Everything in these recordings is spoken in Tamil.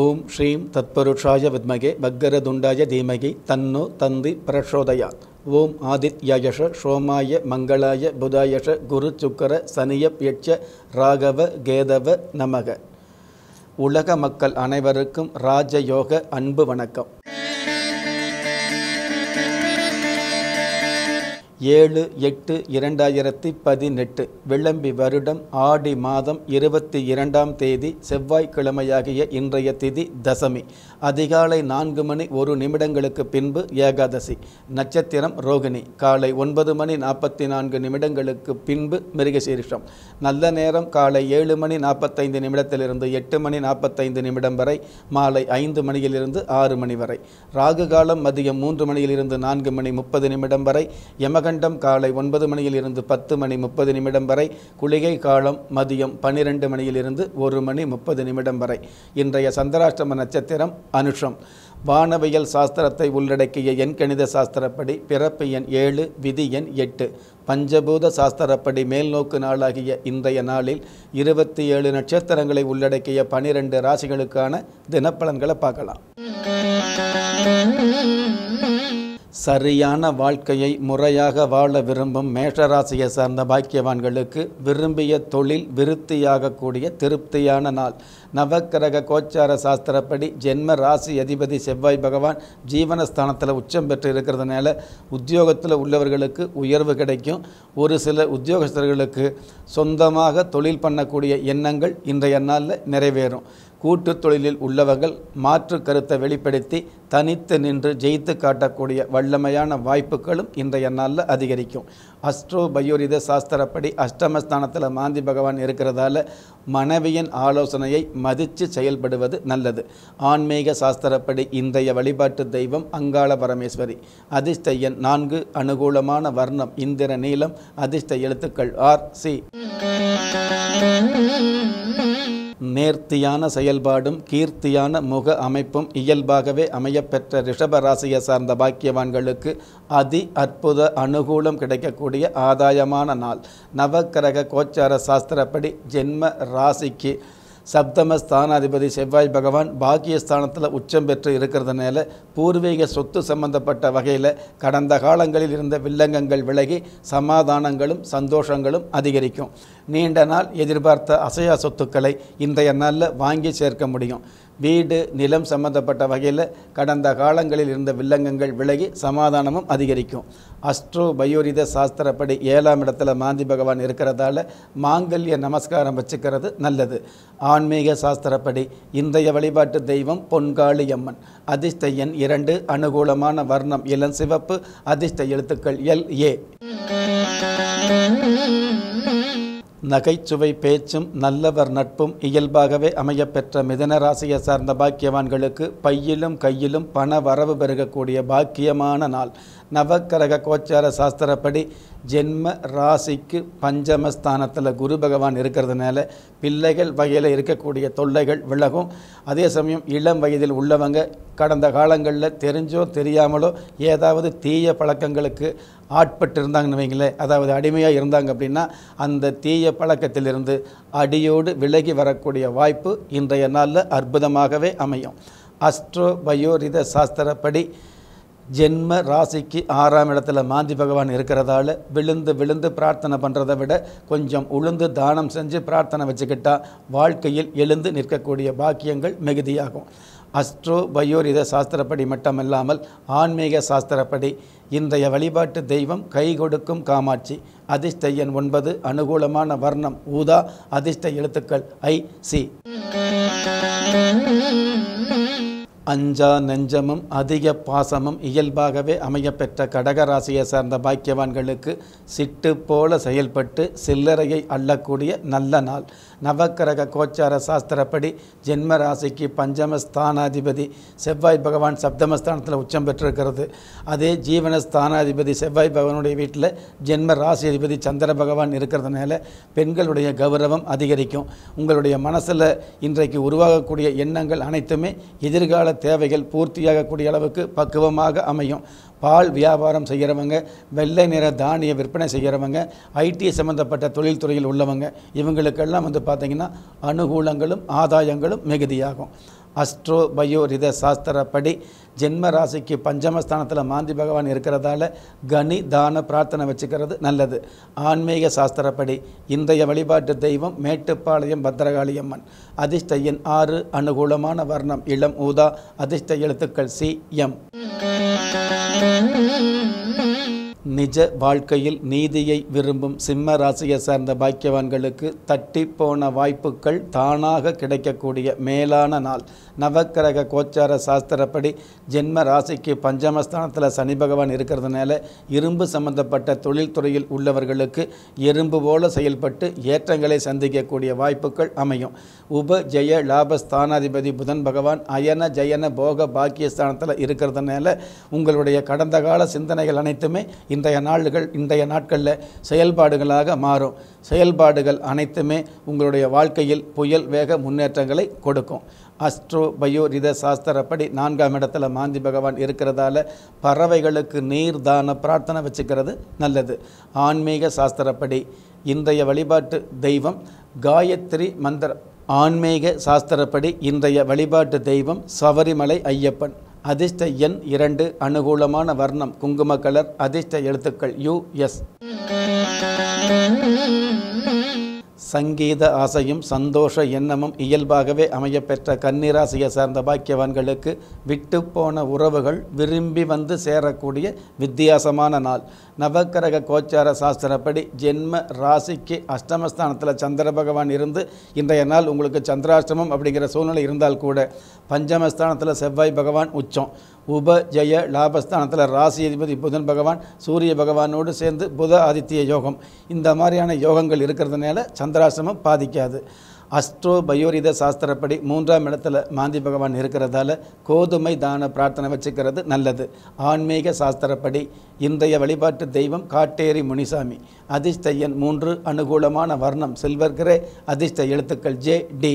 ஓம் ஸ்ரீம் தத்பருஷாய வித்மகே பக்கரதுண்டாய தீமகி தன்னு தந்தி பிரசோதயாத் ஓம் ஆதித்யயஷ சோமாய மங்களாய புதாயஷ குரு சுக்கர சனிய யட்ச ராகவ கேதவ நமக உலக மக்கள் அனைவருக்கும் ராஜயோக அன்பு வணக்கம் ஏழு எட்டு இரண்டாயிரத்தி பதினெட்டு விளம்பி வருடம் ஆடி மாதம் இருபத்தி இரண்டாம் தேதி செவ்வாய்க்கிழமையாகிய இன்றைய திதி தசமி அதிகாலை நான்கு மணி ஒரு நிமிடங்களுக்கு பின்பு ஏகாதசி நட்சத்திரம் ரோகிணி காலை ஒன்பது மணி நாற்பத்தி நான்கு நிமிடங்களுக்கு பின்பு மிருகசீரிஷம் நல்ல நேரம் காலை ஏழு மணி நாற்பத்தைந்து நிமிடத்திலிருந்து எட்டு மணி நாற்பத்தைந்து நிமிடம் வரை மாலை ஐந்து மணியிலிருந்து ஆறு மணி வரை ராகு காலம் மதியம் மூன்று மணியிலிருந்து நான்கு மணி முப்பது நிமிடம் வரை யமகன் யமகண்டம் காலை ஒன்பது மணியிலிருந்து பத்து மணி முப்பது நிமிடம் வரை குளிகை காலம் மதியம் பன்னிரெண்டு மணியிலிருந்து ஒரு மணி முப்பது நிமிடம் வரை இன்றைய சந்திராஷ்டிரம நட்சத்திரம் அனுஷம் வானவியல் சாஸ்திரத்தை உள்ளடக்கிய என் கணித சாஸ்திரப்படி பிறப்பு எண் ஏழு விதி எண் எட்டு பஞ்சபூத சாஸ்திரப்படி மேல்நோக்கு நாளாகிய இன்றைய நாளில் இருபத்தி ஏழு நட்சத்திரங்களை உள்ளடக்கிய பனிரெண்டு ராசிகளுக்கான தினப்பலன்களை பார்க்கலாம் சரியான வாழ்க்கையை முறையாக வாழ விரும்பும் மேஷராசியை சார்ந்த பாக்கியவான்களுக்கு விரும்பிய தொழில் விருத்தியாகக்கூடிய திருப்தியான நாள் நவக்கிரக கோச்சார சாஸ்திரப்படி ஜென்ம ராசி அதிபதி செவ்வாய் பகவான் ஜீவனஸ்தானத்தில் உச்சம் பெற்று இருக்கிறதுனால உத்தியோகத்தில் உள்ளவர்களுக்கு உயர்வு கிடைக்கும் ஒரு சில உத்தியோகஸ்தர்களுக்கு சொந்தமாக தொழில் பண்ணக்கூடிய எண்ணங்கள் இன்றைய நாளில் நிறைவேறும் கூட்டு தொழிலில் உள்ளவர்கள் மாற்று கருத்தை வெளிப்படுத்தி தனித்து நின்று ஜெயித்து காட்டக்கூடிய வல்லமையான வாய்ப்புகளும் இன்றைய நாளில் அதிகரிக்கும் அஸ்ட்ரோ பயோரித சாஸ்திரப்படி அஷ்டமஸ்தானத்தில் மாந்தி பகவான் இருக்கிறதால மனைவியின் ஆலோசனையை மதித்து செயல்படுவது நல்லது ஆன்மீக சாஸ்திரப்படி இன்றைய வழிபாட்டு தெய்வம் அங்காள பரமேஸ்வரி அதிர்ஷ்ட எண் நான்கு அனுகூலமான வர்ணம் இந்திர நீளம் அதிர்ஷ்ட எழுத்துக்கள் ஆர் சி நேர்த்தியான செயல்பாடும் கீர்த்தியான முக அமைப்பும் இயல்பாகவே அமையப்பெற்ற ரிஷப ராசியை சார்ந்த பாக்கியவான்களுக்கு அதி அற்புத அனுகூலம் கிடைக்கக்கூடிய ஆதாயமான நாள் நவக்கிரக கோச்சார சாஸ்திரப்படி ஜென்ம ராசிக்கு சப்தம செவ்வாய் பகவான் பாக்கியஸ்தானத்தில் உச்சம் பெற்று இருக்கிறதுனால பூர்வீக சொத்து சம்பந்தப்பட்ட வகையில் கடந்த காலங்களில் இருந்த வில்லங்கங்கள் விலகி சமாதானங்களும் சந்தோஷங்களும் அதிகரிக்கும் நீண்ட நாள் எதிர்பார்த்த அசையா சொத்துக்களை இன்றைய நாளில் வாங்கி சேர்க்க முடியும் வீடு நிலம் சம்பந்தப்பட்ட வகையில் கடந்த காலங்களில் இருந்த வில்லங்கங்கள் விலகி சமாதானமும் அதிகரிக்கும் அஸ்ட்ரோ பயோரித சாஸ்திரப்படி ஏழாம் இடத்துல மாந்தி பகவான் இருக்கிறதால மாங்கல்ய நமஸ்காரம் வச்சுக்கிறது நல்லது ஆன்மீக சாஸ்திரப்படி இன்றைய வழிபாட்டு தெய்வம் பொன்காளி அம்மன் அதிர்ஷ்டையன் இரண்டு அனுகூலமான வர்ணம் இளம் சிவப்பு அதிர்ஷ்ட எழுத்துக்கள் எல் ஏ நகைச்சுவை பேச்சும் நல்லவர் நட்பும் இயல்பாகவே அமையப்பெற்ற மிதன ராசியை சார்ந்த பாக்கியவான்களுக்கு பையிலும் கையிலும் பண வரவு பெருகக்கூடிய பாக்கியமான நாள் நவக்கரக கோச்சார சாஸ்திரப்படி ஜென்ம ராசிக்கு பஞ்சமஸ்தானத்தில் குரு பகவான் இருக்கிறதுனால பிள்ளைகள் வகையில் இருக்கக்கூடிய தொல்லைகள் விலகும் அதே சமயம் இளம் வயதில் உள்ளவங்க கடந்த காலங்களில் தெரிஞ்சோ தெரியாமலோ ஏதாவது தீய பழக்கங்களுக்கு ஆட்பட்டு இருந்தாங்கன்னு வைங்களேன் அதாவது அடிமையாக இருந்தாங்க அப்படின்னா அந்த தீய பழக்கத்திலிருந்து அடியோடு விலகி வரக்கூடிய வாய்ப்பு இன்றைய நாளில் அற்புதமாகவே அமையும் அஸ்ட்ரோ பயோரித சாஸ்திரப்படி ஜென்ம ராசிக்கு ஆறாம் இடத்துல மாந்தி பகவான் இருக்கிறதால விழுந்து விழுந்து பிரார்த்தனை பண்ணுறதை விட கொஞ்சம் உளுந்து தானம் செஞ்சு பிரார்த்தனை வச்சுக்கிட்டா வாழ்க்கையில் எழுந்து நிற்கக்கூடிய பாக்கியங்கள் மிகுதியாகும் அஸ்ட்ரோ பயோரித சாஸ்திரப்படி மட்டுமல்லாமல் ஆன்மீக சாஸ்திரப்படி இன்றைய வழிபாட்டு தெய்வம் கை கொடுக்கும் காமாட்சி அதிர்ஷ்ட எண் ஒன்பது அனுகூலமான வர்ணம் ஊதா அதிர்ஷ்ட எழுத்துக்கள் ஐ சி அஞ்சா நெஞ்சமும் அதிக பாசமும் இயல்பாகவே அமையப்பெற்ற கடகராசியை சார்ந்த பாக்கியவான்களுக்கு சிட்டு போல செயல்பட்டு சில்லறையை அள்ளக்கூடிய நல்ல நாள் நவக்கிரக கோச்சார சாஸ்திரப்படி ஜென்ம ராசிக்கு பஞ்சம ஸ்தானாதிபதி செவ்வாய் பகவான் சப்தமஸ்தானத்தில் உச்சம் பெற்றிருக்கிறது அதே ஜீவன ஸ்தானாதிபதி செவ்வாய் பகவானுடைய வீட்டில் ஜென்ம ராசி அதிபதி சந்திர பகவான் இருக்கிறதுனால பெண்களுடைய கௌரவம் அதிகரிக்கும் உங்களுடைய மனசில் இன்றைக்கு உருவாகக்கூடிய எண்ணங்கள் அனைத்துமே எதிர்கால தேவைகள் பூர்த்தியாகக்கூடிய அளவுக்கு பக்குவமாக அமையும் பால் வியாபாரம் செய்கிறவங்க வெள்ளை நிற தானிய விற்பனை செய்கிறவங்க ஐடி சம்மந்தப்பட்ட தொழில்துறையில் உள்ளவங்க இவங்களுக்கெல்லாம் வந்து பார்த்திங்கன்னா அனுகூலங்களும் ஆதாயங்களும் மிகுதியாகும் அஸ்ட்ரோ பயோ ரித சாஸ்திரப்படி ஜென்ம ராசிக்கு பஞ்சமஸ்தானத்தில் மாந்தி பகவான் இருக்கிறதால கனி தான பிரார்த்தனை வச்சுக்கிறது நல்லது ஆன்மீக சாஸ்திரப்படி இன்றைய வழிபாட்டு தெய்வம் மேட்டுப்பாளையம் பத்ரகாளி அம்மன் அதிர்ஷ்டையின் ஆறு அனுகூலமான வர்ணம் இளம் ஊதா அதிர்ஷ்ட எழுத்துக்கள் சி எம் நிஜ வாழ்க்கையில் நீதியை விரும்பும் சிம்ம ராசியை சார்ந்த பாக்கியவான்களுக்கு தட்டி போன வாய்ப்புகள் தானாக கிடைக்கக்கூடிய மேலான நாள் நவக்கிரக கோச்சார சாஸ்திரப்படி ஜென்ம ராசிக்கு பஞ்சமஸ்தானத்தில் சனி பகவான் இருக்கிறதுனால இரும்பு சம்பந்தப்பட்ட தொழில்துறையில் உள்ளவர்களுக்கு எறும்பு போல செயல்பட்டு ஏற்றங்களை சந்திக்கக்கூடிய வாய்ப்புகள் அமையும் உப ஜெய லாபஸ்தானாதிபதி புதன் பகவான் அயன ஜயன போக பாக்கியஸ்தானத்தில் இருக்கிறதுனால உங்களுடைய கடந்த கால சிந்தனைகள் அனைத்துமே இன்றைய நாள்கள் இன்றைய நாட்களில் செயல்பாடுகளாக மாறும் செயல்பாடுகள் அனைத்துமே உங்களுடைய வாழ்க்கையில் புயல் வேக முன்னேற்றங்களை கொடுக்கும் அஸ்ட்ரோ பயோ ரித சாஸ்திரப்படி நான்காம் இடத்துல மாந்தி பகவான் இருக்கிறதால பறவைகளுக்கு நீர் தான பிரார்த்தனை வச்சுக்கிறது நல்லது ஆன்மீக சாஸ்திரப்படி இன்றைய வழிபாட்டு தெய்வம் காயத்ரி மந்திர ஆன்மீக சாஸ்திரப்படி இன்றைய வழிபாட்டு தெய்வம் சவரிமலை ஐயப்பன் அதிர்ஷ்ட எண் இரண்டு அனுகூலமான வர்ணம் குங்கும கலர் அதிர்ஷ்ட எழுத்துக்கள் யு எஸ் சங்கீத ஆசையும் சந்தோஷ எண்ணமும் இயல்பாகவே அமையப்பெற்ற கன்னிராசியை சார்ந்த பாக்கியவான்களுக்கு விட்டுப்போன உறவுகள் விரும்பி வந்து சேரக்கூடிய வித்தியாசமான நாள் நவக்கரக கோச்சார சாஸ்திரப்படி ஜென்ம ராசிக்கு அஷ்டமஸ்தானத்தில் சந்திர பகவான் இருந்து இன்றைய நாள் உங்களுக்கு சந்திராஷ்டமம் அப்படிங்கிற சூழ்நிலை இருந்தால் கூட பஞ்சமஸ்தானத்தில் செவ்வாய் பகவான் உச்சம் ஜெய லாபஸ்தானத்தில் ராசி அதிபதி புதன் பகவான் சூரிய பகவானோடு சேர்ந்து புத ஆதித்ய யோகம் இந்த மாதிரியான யோகங்கள் இருக்கிறதுனால சந்திராசிரமம் பாதிக்காது அஸ்ட்ரோ பயோரித சாஸ்திரப்படி மூன்றாம் இடத்துல மாந்தி பகவான் இருக்கிறதால கோதுமை தான பிரார்த்தனை வச்சுக்கிறது நல்லது ஆன்மீக சாஸ்திரப்படி இன்றைய வழிபாட்டு தெய்வம் காட்டேரி முனிசாமி அதிர்ஷ்டையன் மூன்று அனுகூலமான வர்ணம் சில்வர் அதிர்ஷ்ட எழுத்துக்கள் ஜே டி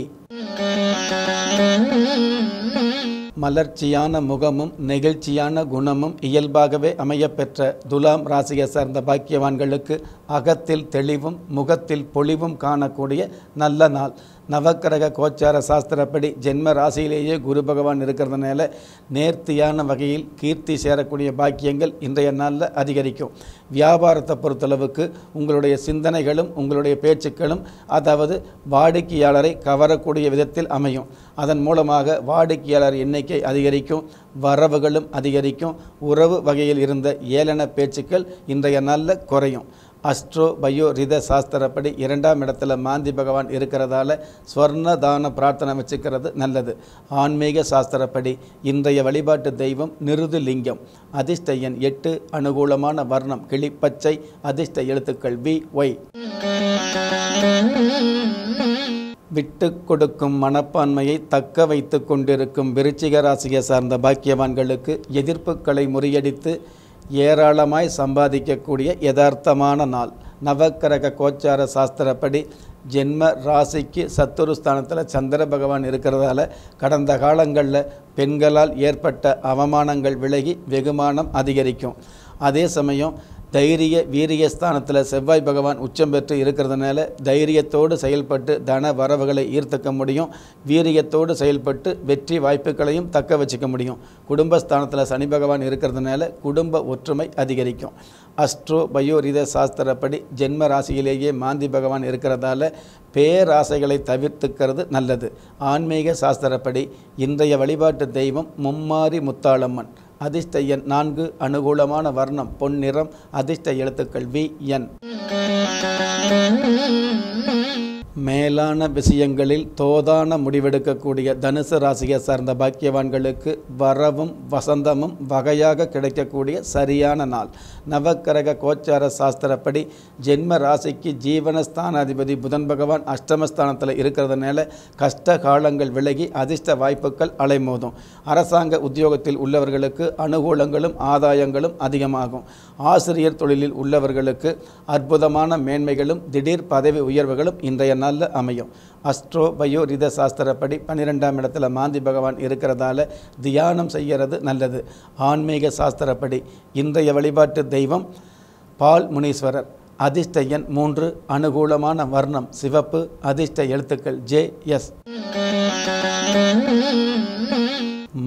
மலர்ச்சியான முகமும் நெகிழ்ச்சியான குணமும் இயல்பாகவே அமையப்பெற்ற துலாம் ராசியை சேர்ந்த பாக்கியவான்களுக்கு அகத்தில் தெளிவும் முகத்தில் பொழிவும் காணக்கூடிய நல்ல நாள் நவக்கிரக கோச்சார சாஸ்திரப்படி ஜென்ம ராசியிலேயே குரு பகவான் இருக்கிறதுனால நேர்த்தியான வகையில் கீர்த்தி சேரக்கூடிய பாக்கியங்கள் இன்றைய நாளில் அதிகரிக்கும் வியாபாரத்தை பொறுத்தளவுக்கு உங்களுடைய சிந்தனைகளும் உங்களுடைய பேச்சுக்களும் அதாவது வாடிக்கையாளரை கவரக்கூடிய விதத்தில் அமையும் அதன் மூலமாக வாடிக்கையாளர் எண்ணிக்கை அதிகரிக்கும் வரவுகளும் அதிகரிக்கும் உறவு வகையில் இருந்த ஏளன பேச்சுக்கள் இன்றைய நாளில் குறையும் அஸ்ட்ரோ பயோ ரித சாஸ்திரப்படி இரண்டாம் இடத்துல மாந்தி பகவான் இருக்கிறதால ஸ்வர்ண தான பிரார்த்தனை வச்சுக்கிறது நல்லது ஆன்மீக சாஸ்திரப்படி இன்றைய வழிபாட்டு தெய்வம் நிருது லிங்கம் அதிர்ஷ்ட எண் எட்டு அனுகூலமான வர்ணம் கிளிப்பச்சை அதிர்ஷ்ட எழுத்துக்கள் வி ஒய் விட்டு கொடுக்கும் மனப்பான்மையை தக்க வைத்து கொண்டிருக்கும் விருச்சிக ராசியை சார்ந்த பாக்கியவான்களுக்கு எதிர்ப்புகளை முறியடித்து ஏராளமாய் சம்பாதிக்கக்கூடிய யதார்த்தமான நாள் நவக்கரக கோச்சார சாஸ்திரப்படி ஜென்ம ராசிக்கு சத்துரு ஸ்தானத்தில் சந்திர பகவான் இருக்கிறதால கடந்த காலங்களில் பெண்களால் ஏற்பட்ட அவமானங்கள் விலகி வெகுமானம் அதிகரிக்கும் அதே சமயம் தைரிய வீரியஸ்தானத்தில் செவ்வாய் பகவான் உச்சம் பெற்று இருக்கிறதுனால தைரியத்தோடு செயல்பட்டு தன வரவுகளை ஈர்த்துக்க முடியும் வீரியத்தோடு செயல்பட்டு வெற்றி வாய்ப்புகளையும் தக்க வச்சுக்க முடியும் குடும்பஸ்தானத்தில் சனி பகவான் இருக்கிறதுனால குடும்ப ஒற்றுமை அதிகரிக்கும் அஸ்ட்ரோ பயோரித சாஸ்திரப்படி ஜென்ம ராசியிலேயே மாந்தி பகவான் இருக்கிறதால பேராசைகளை தவிர்த்துக்கிறது நல்லது ஆன்மீக சாஸ்திரப்படி இன்றைய வழிபாட்டு தெய்வம் மும்மாரி முத்தாளம்மன் அதிர்ஷ்ட எண் நான்கு அனுகூலமான வர்ணம் பொன்னிறம் அதிர்ஷ்ட எழுத்துக்கள் வி என் மேலான விஷயங்களில் தோதான முடிவெடுக்கக்கூடிய தனுசு ராசியை சார்ந்த பாக்கியவான்களுக்கு வரவும் வசந்தமும் வகையாக கிடைக்கக்கூடிய சரியான நாள் நவக்கரக கோச்சார சாஸ்திரப்படி ஜென்ம ராசிக்கு அதிபதி புதன் பகவான் அஷ்டமஸ்தானத்தில் இருக்கிறதுனால கஷ்ட காலங்கள் விலகி அதிர்ஷ்ட வாய்ப்புகள் அலைமோதும் அரசாங்க உத்தியோகத்தில் உள்ளவர்களுக்கு அனுகூலங்களும் ஆதாயங்களும் அதிகமாகும் ஆசிரியர் தொழிலில் உள்ளவர்களுக்கு அற்புதமான மேன்மைகளும் திடீர் பதவி உயர்வுகளும் இன்றைய நாள் நாளில் அமையும் அஸ்ட்ரோ பயோ ரித சாஸ்திரப்படி பன்னிரெண்டாம் இடத்துல மாந்தி பகவான் இருக்கிறதால தியானம் செய்கிறது நல்லது ஆன்மீக சாஸ்திரப்படி இன்றைய வழிபாட்டு தெய்வம் பால் முனீஸ்வரர் அதிர்ஷ்ட எண் மூன்று அனுகூலமான வர்ணம் சிவப்பு அதிர்ஷ்ட எழுத்துக்கள் ஜே எஸ்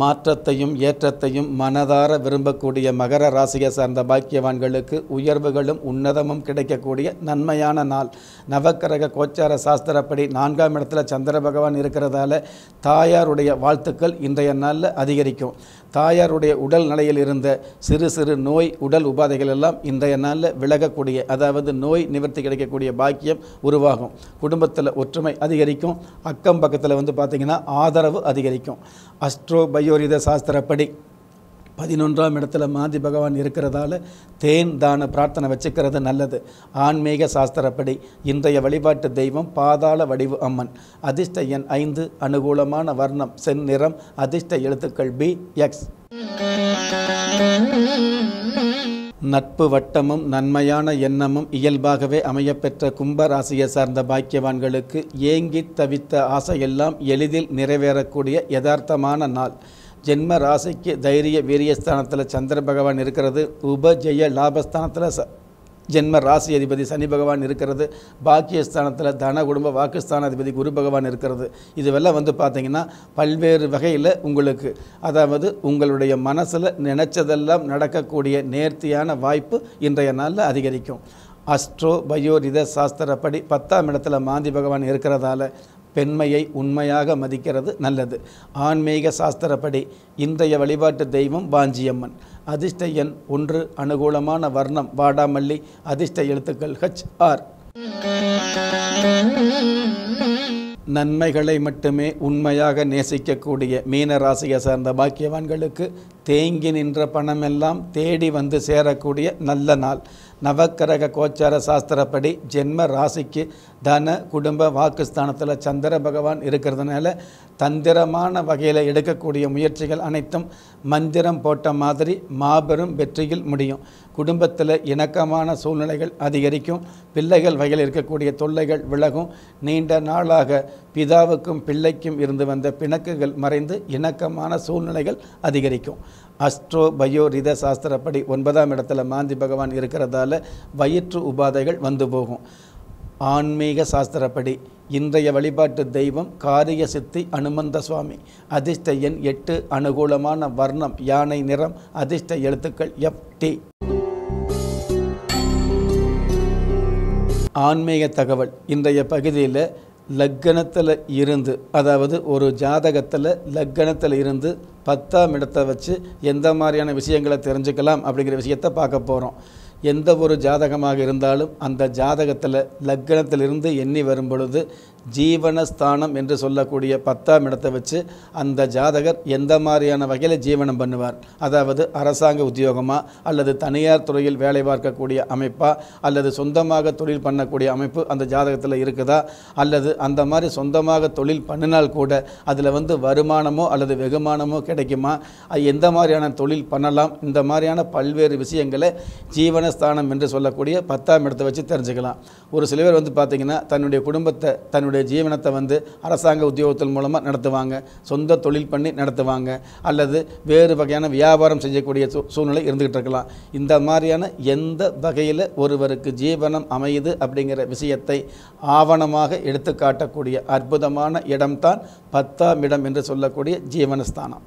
மாற்றத்தையும் ஏற்றத்தையும் மனதார விரும்பக்கூடிய மகர ராசியை சார்ந்த பாக்கியவான்களுக்கு உயர்வுகளும் உன்னதமும் கிடைக்கக்கூடிய நன்மையான நாள் நவக்கிரக கோச்சார சாஸ்திரப்படி நான்காம் இடத்துல சந்திர பகவான் இருக்கிறதால தாயாருடைய வாழ்த்துக்கள் இன்றைய நாளில் அதிகரிக்கும் தாயாருடைய உடல் நிலையில் இருந்த சிறு சிறு நோய் உடல் உபாதைகள் எல்லாம் இன்றைய நாளில் விலகக்கூடிய அதாவது நோய் நிவர்த்தி கிடைக்கக்கூடிய பாக்கியம் உருவாகும் குடும்பத்தில் ஒற்றுமை அதிகரிக்கும் அக்கம் பக்கத்தில் வந்து பார்த்திங்கன்னா ஆதரவு அதிகரிக்கும் அஸ்ட்ரோ பயோரித சாஸ்திரப்படி பதினொன்றாம் இடத்துல மாதி பகவான் இருக்கிறதால தேன் தான பிரார்த்தனை வச்சுக்கிறது நல்லது ஆன்மீக சாஸ்திரப்படி இன்றைய வழிபாட்டு தெய்வம் பாதாள வடிவு அம்மன் அதிர்ஷ்ட எண் ஐந்து அனுகூலமான வர்ணம் செந்நிறம் அதிர்ஷ்ட எழுத்துக்கள் பி எக்ஸ் நட்பு வட்டமும் நன்மையான எண்ணமும் இயல்பாகவே அமையப்பெற்ற கும்பராசியை சார்ந்த பாக்கியவான்களுக்கு ஏங்கி தவித்த ஆசையெல்லாம் எளிதில் நிறைவேறக்கூடிய யதார்த்தமான நாள் ஜென்ம ராசிக்கு தைரிய வீரியஸ்தானத்தில் சந்திர பகவான் இருக்கிறது உபஜெய லாபஸ்தானத்தில் ச ஜென்ம ராசி அதிபதி சனி பகவான் இருக்கிறது பாக்கியஸ்தானத்தில் தன குடும்ப வாக்குஸ்தான அதிபதி குரு பகவான் இருக்கிறது இதுவெல்லாம் வந்து பார்த்திங்கன்னா பல்வேறு வகையில் உங்களுக்கு அதாவது உங்களுடைய மனசில் நினச்சதெல்லாம் நடக்கக்கூடிய நேர்த்தியான வாய்ப்பு இன்றைய நாளில் அதிகரிக்கும் அஸ்ட்ரோ பயோரித சாஸ்திரப்படி பத்தாம் இடத்துல மாந்தி பகவான் இருக்கிறதால பெண்மையை உண்மையாக மதிக்கிறது நல்லது ஆன்மீக சாஸ்திரப்படி இன்றைய வழிபாட்டு தெய்வம் வாஞ்சியம்மன் அதிர்ஷ்ட எண் ஒன்று அனுகூலமான வர்ணம் வாடாமல்லி அதிர்ஷ்ட எழுத்துக்கள் ஹச் ஆர் நன்மைகளை மட்டுமே உண்மையாக நேசிக்கக்கூடிய மீன ராசியை சார்ந்த பாக்கியவான்களுக்கு தேங்கி நின்ற பணமெல்லாம் தேடி வந்து சேரக்கூடிய நல்ல நாள் நவக்கிரக கோச்சார சாஸ்திரப்படி ஜென்ம ராசிக்கு தன குடும்ப வாக்குஸ்தானத்தில் சந்திர பகவான் இருக்கிறதுனால தந்திரமான வகையில் எடுக்கக்கூடிய முயற்சிகள் அனைத்தும் மந்திரம் போட்ட மாதிரி மாபெரும் வெற்றியில் முடியும் குடும்பத்தில் இணக்கமான சூழ்நிலைகள் அதிகரிக்கும் பிள்ளைகள் வகையில் இருக்கக்கூடிய தொல்லைகள் விலகும் நீண்ட நாளாக பிதாவுக்கும் பிள்ளைக்கும் இருந்து வந்த பிணக்குகள் மறைந்து இணக்கமான சூழ்நிலைகள் அதிகரிக்கும் அஸ்ட்ரோ பயோ ரித சாஸ்திரப்படி ஒன்பதாம் இடத்துல மாந்தி பகவான் இருக்கிறதால வயிற்று உபாதைகள் வந்து போகும் ஆன்மீக சாஸ்திரப்படி இன்றைய வழிபாட்டு தெய்வம் காரிய சித்தி அனுமந்த சுவாமி அதிர்ஷ்ட எண் எட்டு அனுகூலமான வர்ணம் யானை நிறம் அதிர்ஷ்ட எழுத்துக்கள் எஃப் டி ஆன்மீக தகவல் இன்றைய பகுதியில் லக்கணத்தில் இருந்து அதாவது ஒரு ஜாதகத்தில் லக்கணத்தில் இருந்து பத்தாம் இடத்தை வச்சு எந்த மாதிரியான விஷயங்களை தெரிஞ்சுக்கலாம் அப்படிங்கிற விஷயத்தை பார்க்க போகிறோம் எந்த ஒரு ஜாதகமாக இருந்தாலும் அந்த ஜாதகத்தில் லக்னத்திலிருந்து எண்ணி வரும் பொழுது ஜீவனஸ்தானம் என்று சொல்லக்கூடிய பத்தாம் இடத்தை வச்சு அந்த ஜாதகர் எந்த மாதிரியான வகையில் ஜீவனம் பண்ணுவார் அதாவது அரசாங்க உத்தியோகமாக அல்லது தனியார் துறையில் வேலை பார்க்கக்கூடிய அமைப்பாக அல்லது சொந்தமாக தொழில் பண்ணக்கூடிய அமைப்பு அந்த ஜாதகத்தில் இருக்குதா அல்லது அந்த மாதிரி சொந்தமாக தொழில் பண்ணினால் கூட அதில் வந்து வருமானமோ அல்லது வெகுமானமோ கிடைக்குமா எந்த மாதிரியான தொழில் பண்ணலாம் இந்த மாதிரியான பல்வேறு விஷயங்களை ஜீவன ஸ்தானம் என்று சொல்லக்கூடிய பத்தாம் இடத்தை வச்சு தெரிஞ்சுக்கலாம் ஒரு சில பேர் வந்து பார்த்திங்கன்னா தன்னுடைய குடும்பத்தை தன்னுடைய ஜீவனத்தை வந்து அரசாங்க உத்தியோகத்தின் மூலமாக நடத்துவாங்க சொந்த தொழில் பண்ணி நடத்துவாங்க அல்லது வேறு வகையான வியாபாரம் செய்யக்கூடிய சூழ்நிலை இருந்துக்கிட்டு இருக்கலாம் இந்த மாதிரியான எந்த வகையில் ஒருவருக்கு ஜீவனம் அமையுது அப்படிங்கிற விஷயத்தை ஆவணமாக எடுத்து காட்டக்கூடிய அற்புதமான இடம்தான் பத்தாம் இடம் என்று சொல்லக்கூடிய ஜீவனஸ்தானம்